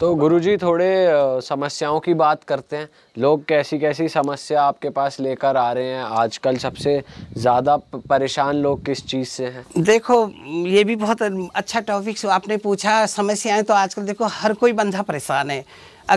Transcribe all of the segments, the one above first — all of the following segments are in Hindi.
तो गुरुजी थोड़े समस्याओं की बात करते हैं लोग कैसी कैसी समस्या आपके पास लेकर आ रहे हैं आजकल सबसे ज़्यादा परेशान लोग किस चीज़ से हैं देखो ये भी बहुत अच्छा टॉपिक आपने पूछा समस्याएं तो आजकल देखो हर कोई बंदा परेशान है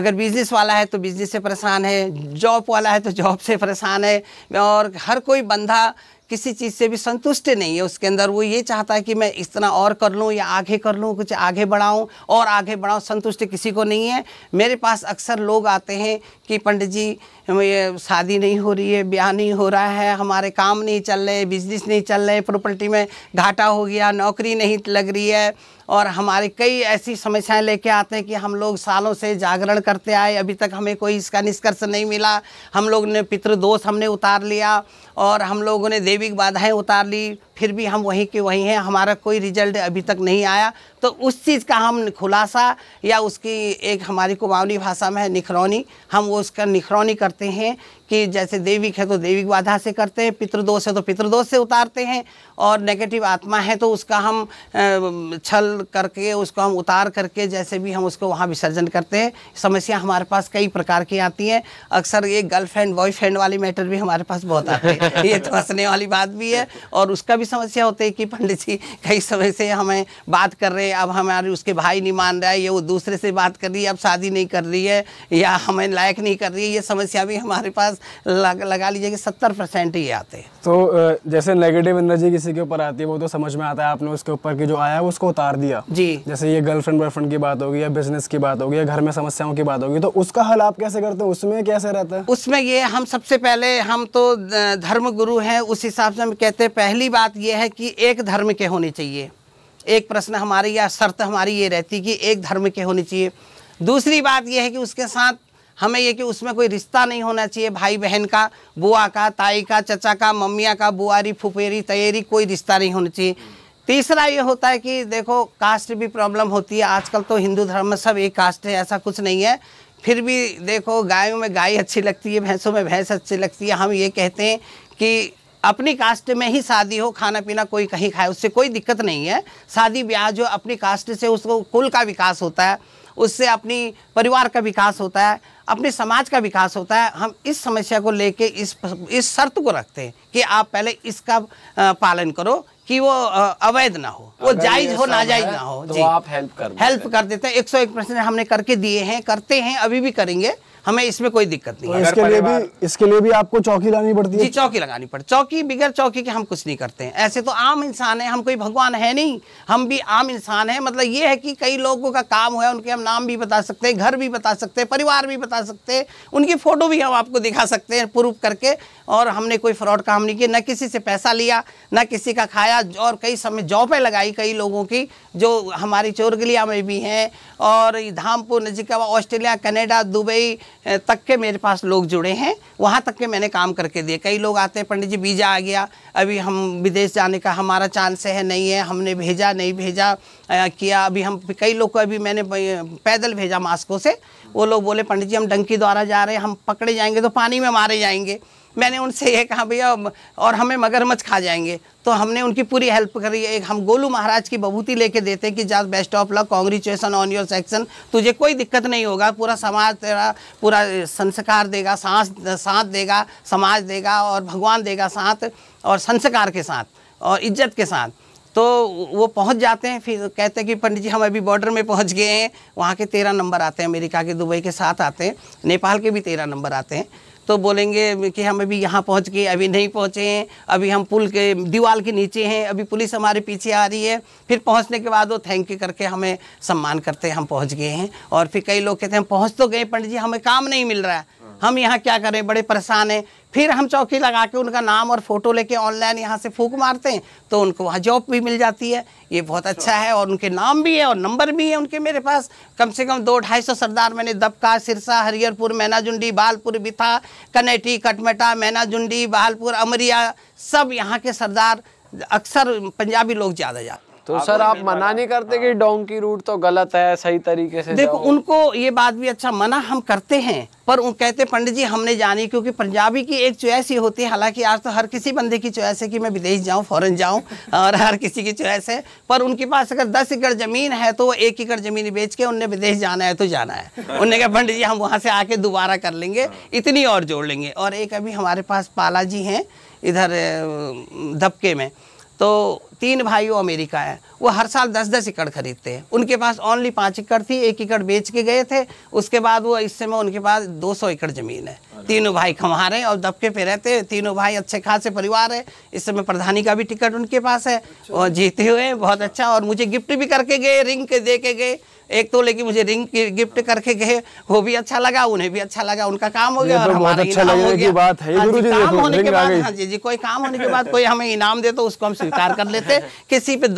अगर बिज़नेस वाला है तो बिज़नेस से परेशान है जॉब वाला है तो जॉब से परेशान है और हर कोई बंदा किसी चीज़ से भी संतुष्ट नहीं है उसके अंदर वो ये चाहता है कि मैं इस तरह और कर लूँ या आगे कर लूँ कुछ आगे बढ़ाऊँ और आगे बढ़ाऊँ संतुष्ट किसी को नहीं है मेरे पास अक्सर लोग आते हैं कि पंडित जी ये शादी नहीं हो रही है ब्याह नहीं हो रहा है हमारे काम नहीं चल रहे बिजनेस नहीं चल रहे प्रॉपर्टी में घाटा हो गया नौकरी नहीं लग रही है और हमारे कई ऐसी समस्याएं लेके आते हैं कि हम लोग सालों से जागरण करते आए अभी तक हमें कोई इसका निष्कर्ष नहीं मिला हम लोग ने पितृदोष हमने उतार लिया और हम लोगों ने देविक बाधाएं उतार ली फिर भी हम वहीं के वहीं हैं हमारा कोई रिजल्ट अभी तक नहीं आया तो उस चीज़ का हम खुलासा या उसकी एक हमारी कुमावली भाषा में है निखरौनी हम वो उसका निखरौनी करते हैं कि जैसे देविक है तो देविक बाधा से करते हैं पितृदोष है तो पितृदोष से उतारते हैं और नेगेटिव आत्मा है तो उसका हम छल करके उसको हम उतार करके जैसे भी हम उसको वहाँ विसर्जन करते हैं समस्या हमारे पास कई प्रकार की आती हैं अक्सर ये गर्लफ्रेंड बॉयफ्रेंड वाली मैटर भी हमारे पास बहुत आते हैं ये तो हंसने वाली बात भी है और उसका भी समस्या होती है कि पंडित जी कई समय से हमें बात कर रहे हैं अब हमारे उसके भाई नहीं मान रहा है ये वो दूसरे से बात कर रही है अब शादी नहीं कर रही है या हमें लायक नहीं कर रही है ये समस्या भी हमारे पास लगा लीजिए कि सत्तर परसेंट ही आते हैं तो जैसे नेगेटिव एनर्जी किसी के ऊपर आती है वो तो समझ में आता है आपने उसके ऊपर की जो आया है उसको उतार दिया दिया जी जैसे ये गर्लफ्रेंड बॉयफ्रेंड की बात होगी या बिजनेस की बात होगी या घर में समस्याओं की बात होगी तो उसका हल आप कैसे करते हैं उसमें कैसे रहता है उसमें ये हम सबसे पहले हम तो धर्म गुरु हैं उस हिसाब से हम कहते हैं पहली बात यह है कि एक धर्म के होने चाहिए एक प्रश्न हमारी या शर्त हमारी ये रहती कि एक धर्म के होने चाहिए दूसरी बात यह है कि उसके साथ हमें ये कि उसमें कोई रिश्ता नहीं होना चाहिए भाई बहन का बुआ का ताई का चचा का मम्मिया का बुआरी फुफेरी तयेरी कोई रिश्ता नहीं होना चाहिए तीसरा ये होता है कि देखो कास्ट भी प्रॉब्लम होती है आजकल तो हिंदू धर्म में सब एक कास्ट है ऐसा कुछ नहीं है फिर भी देखो गायों में गाय अच्छी लगती है भैंसों में भैंस अच्छी लगती है हम ये कहते हैं कि अपनी कास्ट में ही शादी हो खाना पीना कोई कहीं खाए उससे कोई दिक्कत नहीं है शादी ब्याह जो अपनी कास्ट से उसको कुल का विकास होता है उससे अपनी परिवार का विकास होता है अपने समाज का विकास होता है हम इस समस्या को लेके इस इस शर्त को रखते हैं कि आप पहले इसका पालन करो कि वो अवैध ना हो वो जायज हो नाजायज ना हो तो जी आप हेल्प कर हेल्प कर देते हैं एक सौ एक परसेंट हमने करके दिए हैं करते हैं अभी भी करेंगे हमें इसमें कोई दिक्कत नहीं है तो इसके लिए भी इसके लिए भी आपको चौकी लगानी पड़ती है जी चौकी लगानी पड़ती चौकी बिगैर चौकी के हम कुछ नहीं करते हैं ऐसे तो आम इंसान है हम कोई भगवान है नहीं हम भी आम इंसान है मतलब ये है कि कई लोगों का काम है उनके हम नाम भी बता सकते हैं घर भी बता सकते हैं परिवार भी बता सकते हैं उनकी फ़ोटो भी हम आपको दिखा सकते हैं प्रूफ करके और हमने कोई फ्रॉड काम नहीं किया ना किसी से पैसा लिया ना किसी का खाया और कई समय जॉबें लगाई कई लोगों की जो हमारी चोरगलिया में भी हैं और धामपुर नजीक ऑस्ट्रेलिया कनाडा दुबई तक के मेरे पास लोग जुड़े हैं वहाँ तक के मैंने काम करके दिए कई लोग आते हैं पंडित जी वीज़ा आ गया अभी हम विदेश जाने का हमारा चांस है नहीं है हमने भेजा नहीं भेजा आ, किया अभी हम कई लोग को अभी मैंने पैदल भेजा मास्को से वो लोग बोले पंडित जी हम डंकी द्वारा जा रहे हैं हम पकड़े जाएंगे तो पानी में मारे जाएंगे मैंने उनसे ये कहा भैया और हमें मगरमच्छ खा जाएंगे तो हमने उनकी पूरी हेल्प करी एक हम गोलू महाराज की बबूती लेके देते कि जा best of luck congratulation on your section तुझे कोई दिक्कत नहीं होगा पूरा समाज तेरा पूरा संस्कार देगा सांस साथ देगा समाज देगा और भगवान देगा साथ और संस्कार के साथ और इज्जत के साथ तो वो पहुंच जाते हैं फिर कहते हैं कि पंडित जी हम अभी बॉर्डर में पहुंच गए हैं वहाँ के तेरह नंबर आते हैं अमेरिका के दुबई के साथ आते हैं नेपाल के भी तेरह नंबर आते हैं तो बोलेंगे कि हम अभी यहाँ पहुँच गए अभी नहीं पहुँचे हैं अभी हम पुल के दीवार के नीचे हैं अभी पुलिस हमारे पीछे आ रही है फिर पहुँचने के बाद वो थैंक यू करके हमें सम्मान करते हम पहुँच गए हैं और फिर कई लोग कहते हैं हम पहुँच तो गए पंडित जी हमें काम नहीं मिल रहा है हम यहाँ क्या करें बड़े परेशान हैं फिर हम चौकी लगा के उनका नाम और फोटो लेके ऑनलाइन यहाँ से फूक मारते हैं तो उनको वहाँ जॉब भी मिल जाती है ये बहुत अच्छा है और उनके नाम भी है और नंबर भी है उनके मेरे पास कम से कम दो ढाई सौ सरदार मैंने दबका सिरसा हरियरपुर मैनाजुंडी बालपुर बिथा कनेटी कटमटा मैनाजुंडी बालपुर अमरिया सब यहाँ के सरदार अक्सर पंजाबी लोग ज़्यादा जाते तो आप सर आप मना नहीं करते कि हाँ। डोंकी रूट तो गलत है सही तरीके से देखो उनको ये बात भी अच्छा मना हम करते हैं पर उन कहते पंडित जी हमने जानी क्योंकि पंजाबी की एक चॉइस ही होती है हालांकि आज तो हर किसी बंदे की चॉइस है कि मैं विदेश जाऊं फॉरेन जाऊं और हर किसी की चॉइस है पर उनके पास अगर दस एकड़ ज़मीन है तो एक एकड़ ज़मीन बेच के उनने विदेश जाना है तो जाना है उनने कहा पंडित जी हम वहाँ से आके दोबारा कर लेंगे हाँ। इतनी और जोड़ लेंगे और एक अभी हमारे पास पाला जी हैं इधर धपके में तो तीन भाई वो अमेरिका है वो हर साल दस दस एकड़ खरीदते हैं उनके पास ओनली पाँच एकड़ थी एक एकड़ बेच के गए थे उसके बाद वो इस समय उनके पास दो सौ एकड़ ज़मीन है तीनों भाई खम्हारे और दबके पे रहते हैं तीनों भाई अच्छे खासे परिवार है इस समय प्रधानी का भी टिकट उनके पास है और जीते हुए बहुत अच्छा और मुझे गिफ्ट भी करके गए रिंग के दे के गए एक तो लेकिन मुझे रिंग की गिफ्ट करके गए वो भी अच्छा लगा उन्हें भी अच्छा लगा उनका काम हो गया तो और हमारा अच्छा इनाम हो गया बात है गुरु हाँ जी काम होने के बाद हाँ जी जी कोई काम होने के बाद कोई हमें इनाम दे तो उसको हम स्वीकार कर लेते किसी पे